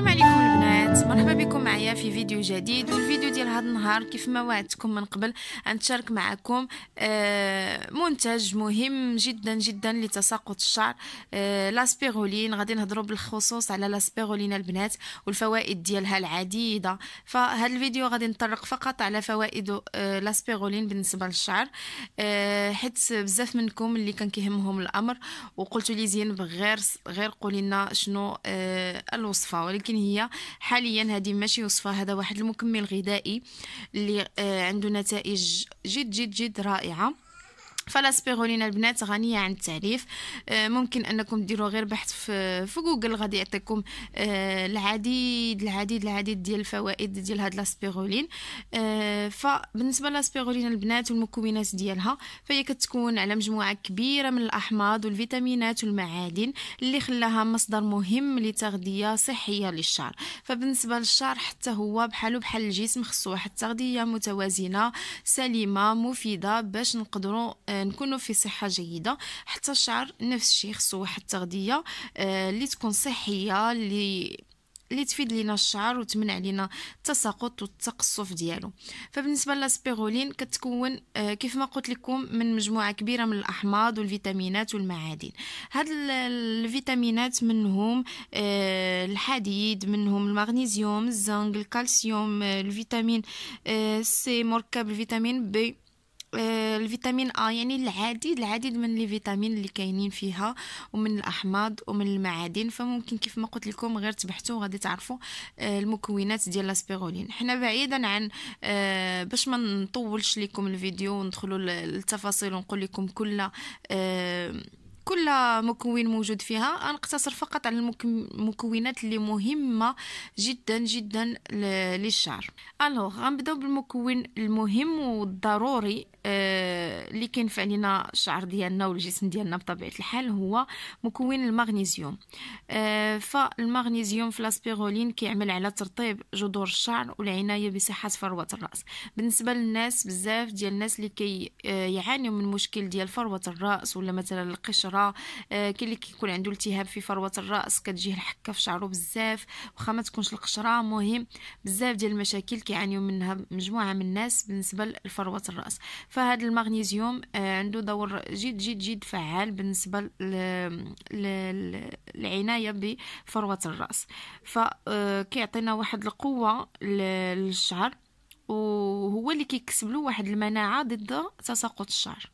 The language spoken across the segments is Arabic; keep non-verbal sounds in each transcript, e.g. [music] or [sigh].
même مرحبا بكم معايا في فيديو جديد والفيديو ديال هذا النهار كيف ما وعدتكم من قبل غنشارك معكم آه، منتج مهم جدا جدا لتساقط الشعر آه، لاسبيرولين غادي نهضروا بالخصوص على لاسبيرولين البنات والفوائد ديالها العديده فهذا الفيديو غادي نطرق فقط على فوائد آه، لاسبيرولين بالنسبه للشعر حيت بزاف منكم اللي كان كيهمهم الامر وقلتوا لي زين بغير غير قولي لنا شنو الوصفه ولكن هي حاليا هذه ماشي وصفه هذا واحد المكمل غذائي اللي آه، عنده نتائج جد جد جد رائعه سبيرولينا البنات غنية عن التعريف آه، ممكن أنكم ديروا غير بحث في جوجل غادي يعطيكم آه، العديد العديد العديد ديال الفوائد ديال هاد لاسبيرولين آه، فبالنسبة لاسبيرولين البنات والمكونات ديالها فهي كتكون على مجموعة كبيرة من الأحماض والفيتامينات والمعادن اللي خلاها مصدر مهم لتغذية صحية للشعر فبالنسبة للشعر حتى هو بحالو بحال الجسم خصو واحد التغذية متوازنة سليمة مفيدة باش نقدروا نكونوا في صحه جيده حتى الشعر نفس الشيء خصو واحد التغذيه آه، اللي تكون صحيه اللي اللي تفيد لينا الشعر وتمنع لينا التساقط والتقصف ديالو فبالنسبه للاسبيرولين كتكون آه، كيف ما قلت لكم من مجموعه كبيره من الاحماض والفيتامينات والمعادن هاد الفيتامينات منهم آه، الحديد منهم المغنيسيوم الزنك الكالسيوم الفيتامين سي مركب الفيتامين بي آه، الفيتامين ا يعني العديد العديد من لي فيتامين اللي كاينين فيها ومن الاحماض ومن المعادن فممكن كيف ما قلت لكم غير تبحثوا غادي تعرفوا آه، المكونات ديال لاسبيرولين حنا بعيدا عن آه، باش ما نطولش لكم الفيديو وندخلوا للتفاصيل ونقول لكم كل كل مكون موجود فيها غنقتصر فقط على المكونات اللي مهمه جدا جدا للشعر الوغ غنبداو بالمكون المهم والضروري آه، اللي كينفع لينا الشعر ديالنا والجسم ديالنا بطبيعه الحال هو مكون المغنيسيوم آه، فالمغنيسيوم في لاسبيرولين كيعمل على ترطيب جذور الشعر والعنايه بصحه فروه الراس بالنسبه للناس بزاف ديال الناس اللي كي آه، يعانيوا من مشكل ديال فروه الراس ولا مثلا القشره آه، كاين اللي كيكون عنده التهاب في فروه الراس كتجيه الحكه في شعره بزاف واخا ما تكونش القشره مهم بزاف ديال المشاكل كيعانيوا منها مجموعه من الناس بالنسبه لفروه الراس فهاد المغنيسيوم المغنيزيوم آه، عنده دور جد جد جد فعال بالنسبة للعناية بفروة الرأس فكيعطينا آه، واحد القوة للشعر وهو اللي كيكسب له واحد المناعة ضد تساقط الشعر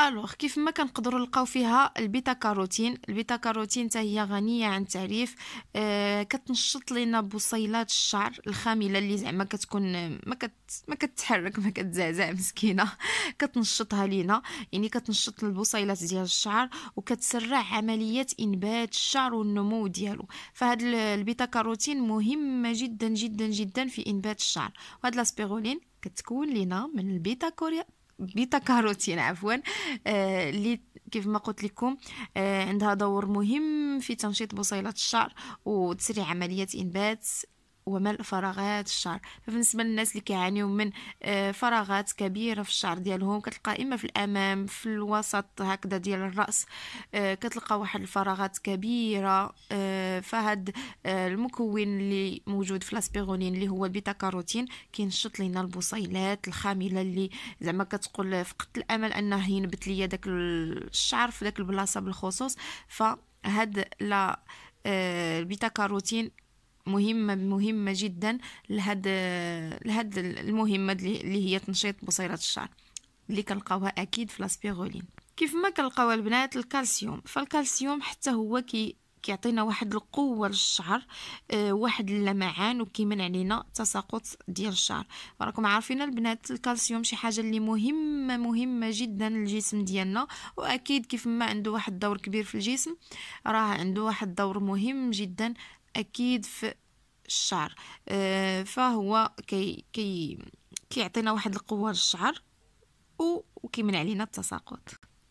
الوغ كيف ما كنقدروا نلقاو فيها البيتا كاروتين البيتا كاروتين حتى هي غنيه عن تعريف آه كتنشط لنا بصيلات الشعر الخامله اللي زعما كتكون ما كت ما كتحرك ما كتزعزع مسكينه [laughs] كتنشطها لينا يعني كتنشط البصيلات ديال الشعر وكتسرع عمليه انبات الشعر والنمو ديالو فهاد البيتا كاروتين مهمه جدا جدا جدا في انبات الشعر وهاد لاسبيرولين كتكون لينا من البيتا كوريا بيتا كاروتين عفوا آه، اللي كيف ما قلت لكم آه، عندها دور مهم في تنشيط بصيلات الشعر وتسريع عمليات انبات وملء فراغات الشعر فبالنسبه للناس اللي كيعانيو من آه، فراغات كبيره في الشعر ديالهم كتلقى اما في الامام في الوسط هكذا ديال الراس كتلقى واحد الفراغات كبيره فهاد آه، المكون اللي موجود في الاسبيرولين اللي هو البيتا كاروتين كينشط لينا البصيلات الخامله اللي زعما كتقول فقدت الامل انه ينبت لي داك الشعر في داك البلاصه بالخصوص فهاد لا آه، البيتا كاروتين مهمة مهمة جدا لهاد لهاد المهمة اللي هي تنشيط بصيرة الشعر اللي كنلقاوها اكيد في لاسبيرولين كيف ما كنلقاو البنات الكالسيوم فالكالسيوم حتى هو كي كيعطينا واحد القوه للشعر آه، واحد اللمعان وكيمنع علينا تساقط ديال الشعر راكم عارفين البنات الكالسيوم شي حاجه اللي مهمه مهمه جدا للجسم ديالنا واكيد كيف ما عنده واحد الدور كبير في الجسم راه عنده واحد الدور مهم جدا اكيد في الشعر آه، فهو كي كي كيعطينا واحد القوه للشعر وكيمنع علينا التساقط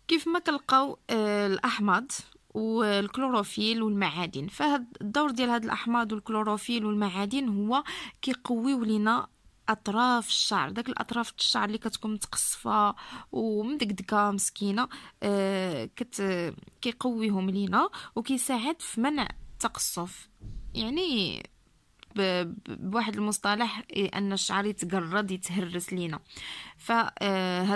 كيف ما كنلقاو آه، الاحماض والكلوروفيل والمعادن فهاد الدور ديال هاد الاحماض والكلوروفيل والمعادن هو كيقويو لينا اطراف الشعر داك الاطراف الشعر اللي كتكون متقصفه ومدقدقه مسكينه آه، كت كيقويهم لينا وكيساعد في منع التقصف يعني بواحد المصطلح إيه، ان الشعر يتقرد يتهرس لينا فهذا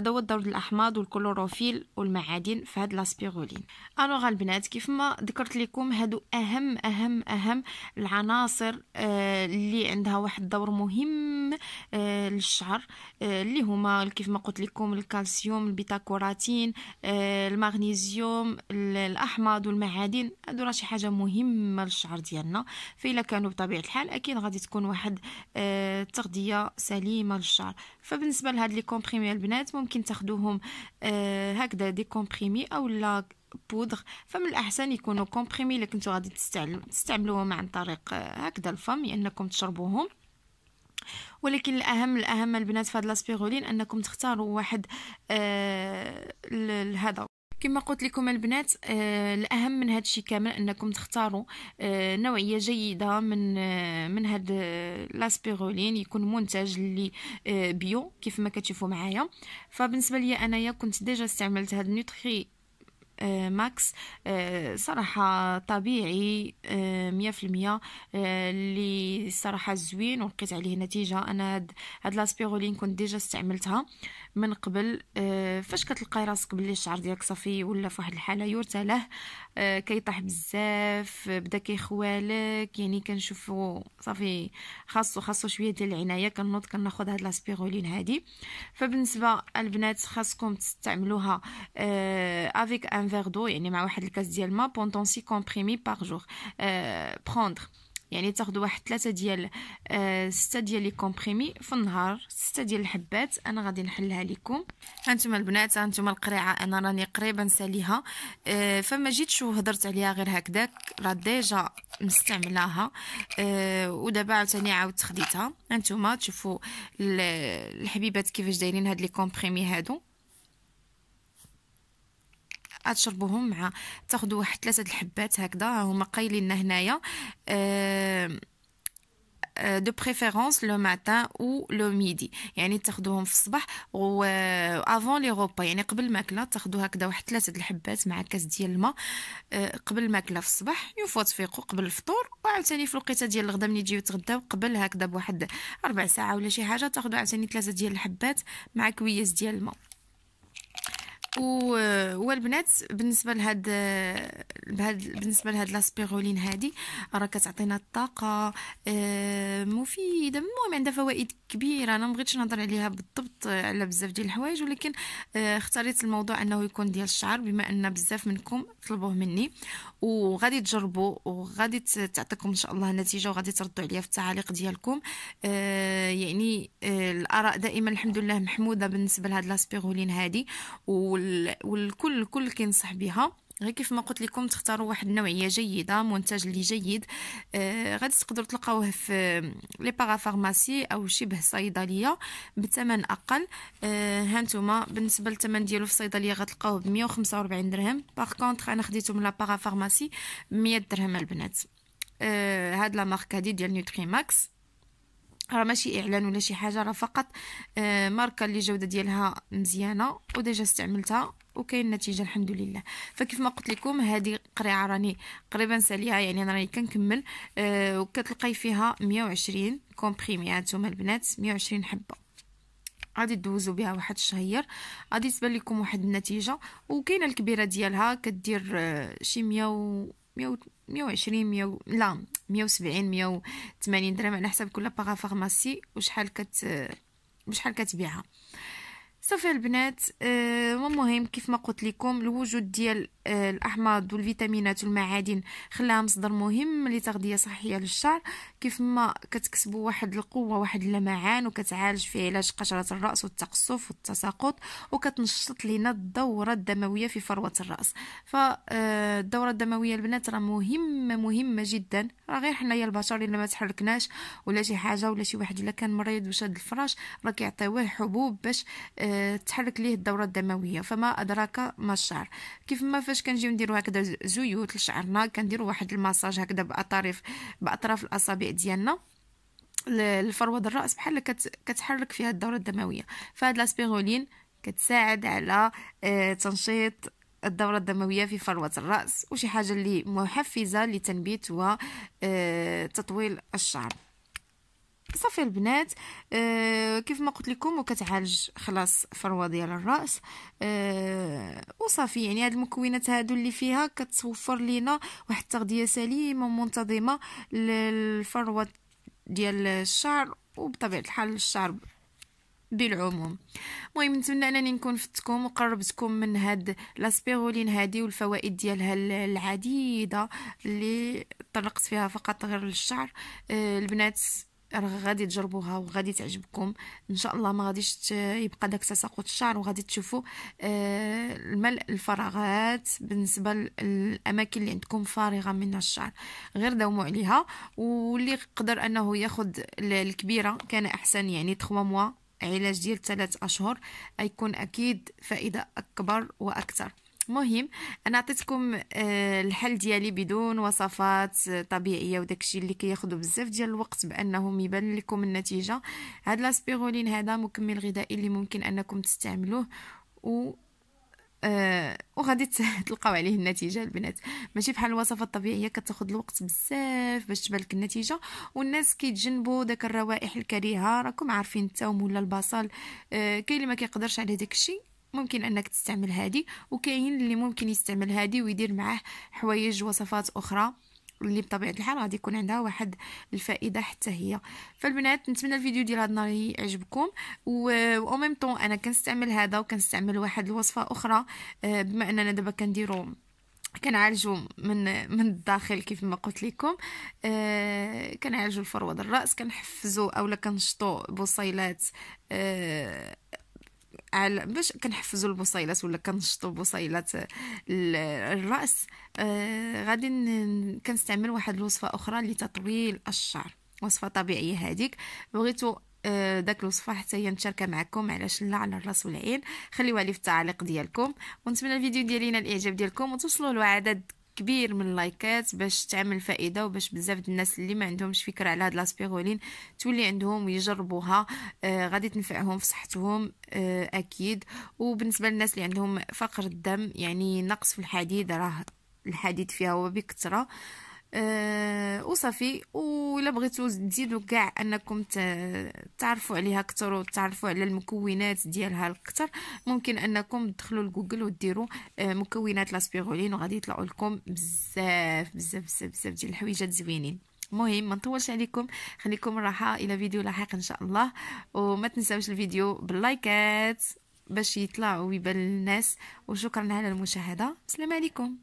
آه، هو الدور الاحماض والكلوروفيل والمعادن في هاد لاسبيرولين الوغ البنات كيف ما ذكرت لكم هادو اهم اهم اهم العناصر آه، اللي عندها واحد الدور مهم آه، للشعر اللي هما كيف ما قلت لكم الكالسيوم البيتاكوراتين المغنيسيوم الاحماض والمعادن هادو راه شي حاجه مهمه للشعر ديالنا فإلا كانوا بطبيعه الحال ولكن غادي تكون واحد آه، تغذية سليمه للشعر فبالنسبه لهاد لي كومبريمي البنات ممكن تاخدوهم آه، هكذا دي كومبريمي او لا بودغ فمن الاحسن يكونوا كومبريمي اللي كنتو غادي تستعملوهم عن طريق آه، هكذا الفم انكم تشربوهم ولكن الاهم الاهم البنات في هاد لاسبيرولين انكم تختاروا واحد هذا كما قلت لكم البنات آه الاهم من هذا الشيء كامل انكم تختاروا آه نوعيه جيده من آه من هذا آه، لاسبيرولين يكون منتج اللي آه، بيو كيف ما كتشوفوا معايا فبالنسبه لي انايا كنت ديجا استعملت هذا نوتري آه، ماكس آه، صراحة طبيعي آه، مية في المية اللي صراحة زوين ولقيت عليه نتيجة أنا هاد هاد لاسبيرولين كنت ديجا استعملتها من قبل فاش كتلقاي راسك بلي الشعر ديالك صافي ولا في واحد الحالة يرتله كيطيح بزاف بدا كيخوالك يعني كنشوفو صافي خاصو خاصو شوية ديال العناية كنوض كناخد هاد لاسبيرولين هادي فبالنسبة البنات خاصكم تستعملوها افيك ان ان دو يعني مع واحد الكاس ديال الماء بوندون سي كومبريمي باغ جور بروندر يعني تاخذوا واحد ثلاثة ديال ستة ديال لي كومبريمي في النهار ستة ديال الحبات انا غادي نحلها لكم هانتوما البنات هانتوما القريعه انا راني قريبه نساليها فما فما جيتش هضرت عليها غير هكذاك راه ديجا مستعملاها ودابا عاوتاني عاودت خديتها هانتوما تشوفوا الحبيبات كيفاش دايرين هاد لي كومبريمي هادو تشربوهم مع تاخذوا واحد ثلاثه الحبات هكذا هما قايلين هنايا أه دو بريفيرونس لو ماتان او لو ميدي يعني تاخذوهم في الصباح و افون لي غوبا يعني قبل الماكله تاخذوا هكذا واحد ثلاثه الحبات مع كاس ديال الماء آه، قبل الماكله في الصباح يوفوا تفيقوا قبل الفطور وعاوتاني في الوقيته ديال الغدا ملي تجيو تغداو قبل هكذا بواحد ربع ساعه ولا شي حاجه تاخذوا عاوتاني ثلاثه ديال الحبات مع كويس ديال الماء آه، والبنات بالنسبه لهاد آه، بهاد بالنسبه لهاد لاسبيرولين هادي راه كتعطينا الطاقه آه، مفيده المهم عندها فوائد كبيره انا مبغيتش نهضر عليها بالضبط على بزاف ديال الحوايج ولكن اختاريت الموضوع انه يكون ديال الشعر بما ان بزاف منكم طلبوه مني وغادي تجربوا وغادي تعطيكم ان شاء الله نتيجة وغادي تردوا عليا في التعاليق ديالكم يعني الاراء دائما الحمد لله محموده بالنسبه لهاد لاسبيرولين هادي وال والكل الكل كينصح بها غير كيف ما قلت لكم تختاروا واحد النوعيه جيده منتج اللي جيد آه غادي تقدروا تلقاوه في لي فارماسي او شبه صيدليه بثمن اقل آه هانتوما بالنسبه للثمن ديالو في الصيدليه غتلقاوه ب 145 درهم باغ كونطخ انا خديته من لا بارافارماسي 100 درهم البنات آه هاد لا مارك هادي ديال نوتري ماكس راه ماشي اعلان ولا شي حاجه راه فقط آه، ماركه اللي الجوده ديالها مزيانه وديجا استعملتها وكاين النتيجه الحمد لله فكيف ما قلت لكم هذه قريعه راني قريبا ساليها يعني انا راني كنكمل آه، وكتلقاي فيها 120 كومبريمي هانتوما البنات 120 حبه غادي دوزو بها واحد الشهير غادي تبان لكم واحد النتيجه وكاينه الكبيره ديالها كدير آه، شي 100 و مية وعشرين مية لا مية وسبعين مية وثمانين درهم على حساب كل باغا فارماسي وشحال كت وشحال كتبيعها صافي البنات آه، المهم كيف ما قلت لكم الوجود ديال الاحماض والفيتامينات والمعادن خلاها مصدر مهم لتغذيه صحيه للشعر كيف ما كتكسبوا واحد القوه واحد اللمعان وكتعالج في علاج قشره الراس والتقصف والتساقط وكتنشط لنا الدوره الدمويه في فروه الراس فالدوره آه، الدمويه البنات راه مهمه مهمه جدا راه غير حنايا البشر الا ما تحركناش ولا شي حاجه ولا شي واحد الا كان مريض وشاد الفراش راه كيعطيوه حبوب باش آه، تحرك ليه الدوره الدمويه فما ادراك ما الشعر كيف ما فاش فاش كنجيو نديرو هكذا زيوت لشعرنا كنديرو واحد المساج هكذا باطراف باطراف الاصابع ديالنا الفروه الراس بحال كتحرك فيها الدوره الدمويه فهاد لاسبيرولين كتساعد على آه، تنشيط الدورة الدموية في فروة الرأس وشي حاجة اللي محفزة لتنبيت وتطويل آه، الشعر صافي البنات آه، كيف ما قلت لكم وكتعالج خلاص فروه ديال الراس آه، وصافي يعني هاد المكونات هادو اللي فيها كتوفر لينا واحد التغذيه سليمه ومنتظمه للفروه ديال الشعر وبطبيعه الحال الشعر بالعموم المهم نتمنى انني نكون فتكم وقربتكم من هاد لاسبيرولين هادي والفوائد ديالها العديده اللي طرقت فيها فقط غير للشعر آه، البنات راه غادي تجربوها وغادي تعجبكم ان شاء الله ما غاديش يبقى داك تساقط الشعر وغادي تشوفوا آه، الملء الفراغات بالنسبه للاماكن اللي عندكم فارغه من الشعر غير داوموا عليها واللي قدر انه ياخذ الكبيره كان احسن يعني 3 موا علاج ديال 3 اشهر يكون اكيد فائده اكبر واكثر مهم انا عطيتكم آه، الحل ديالي بدون وصفات طبيعيه وداكشي اللي كياخذوا كي بزاف ديال الوقت بانهم يبان لكم النتيجه هاد لاسبيرولين هذا مكمل غذائي اللي ممكن انكم تستعملوه و آه وغادي [laughs] تلقاو عليه النتيجه البنات ماشي بحال الوصفه الطبيعيه كتاخذ الوقت بزاف باش تبان لك النتيجه والناس كيتجنبوا داك الروائح الكريهه راكم عارفين التوم ولا البصل آه كاين اللي ما كيقدرش على داك الشيء ممكن انك تستعمل هادي وكاين اللي ممكن يستعمل هادي ويدير معاه حوايج وصفات اخرى اللي بطبيعه الحال غادي يكون عندها واحد الفائده حتى هي فالبنات نتمنى الفيديو ديال هاد النهار يعجبكم و ميم طون انا كنستعمل هذا وكنستعمل واحد الوصفه اخرى آه، بما اننا دابا كنديرو كنعالجو من من الداخل كيف ما قلت لكم آه كنعالجو الفروه الراس كنحفزو اولا كنشطو بصيلات آه على باش كنحفزوا البصيلات ولا كنشطوا بصيلات الراس آه، غادي كنستعمل واحد الوصفه اخرى لتطويل الشعر وصفه طبيعيه هذيك بغيتو آه، داك الوصفه حتى هي نشاركها معكم علاش لا على الراس والعين خليوها لي في التعليق ديالكم ونتمنى الفيديو ديالنا الاعجاب ديالكم وتوصلوا لعدد كبير من اللايكات باش تعمل فائده وباش بزاف الناس اللي ما عندهمش فكره على هاد لاسبيرولين تولي عندهم ويجربوها آه غادي تنفعهم في صحتهم آه اكيد وبالنسبه للناس اللي عندهم فقر الدم يعني نقص في الحديد راه الحديد فيها هو بكثره أه وصافي ولا بغيتو تزيدوا كاع انكم تعرفوا عليها اكثر وتعرفوا على المكونات ديالها اكثر ممكن انكم تدخلوا لجوجل وديروا آه، مكونات لاسبيرولين وغادي يطلعوا لكم بزاف بزاف بزاف بزاف ديال الحويجات زوينين مهم ما نطولش عليكم خليكم راحه الى فيديو لاحق ان شاء الله وما تنساوش الفيديو باللايكات باش يطلع ويبان للناس وشكرا على المشاهده السلام عليكم